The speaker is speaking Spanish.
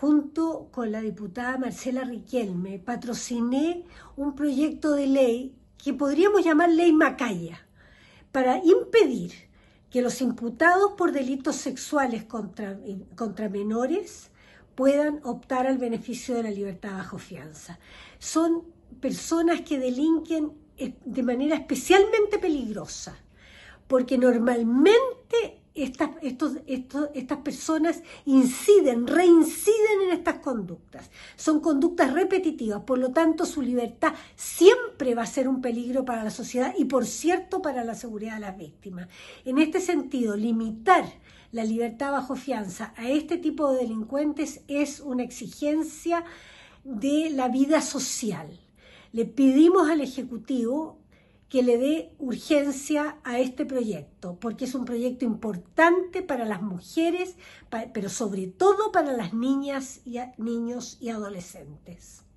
junto con la diputada Marcela Riquelme, patrociné un proyecto de ley que podríamos llamar Ley Macaya, para impedir que los imputados por delitos sexuales contra, menores puedan optar al beneficio de la libertad bajo fianza. Son personas que delinquen eh, de manera especialmente peligrosa, porque normalmente estas, estas personas inciden, reinciden estas conductas. Son conductas repetitivas, por lo tanto su libertad siempre va a ser un peligro para la sociedad y, por cierto, para la seguridad de las víctimas. En este sentido, limitar la libertad bajo fianza a este tipo de delincuentes es una exigencia de la vida social. Le pedimos al Ejecutivo que le dé urgencia a este proyecto, porque es un proyecto importante para las mujeres, pero sobre todo para las niñas, y niños y adolescentes.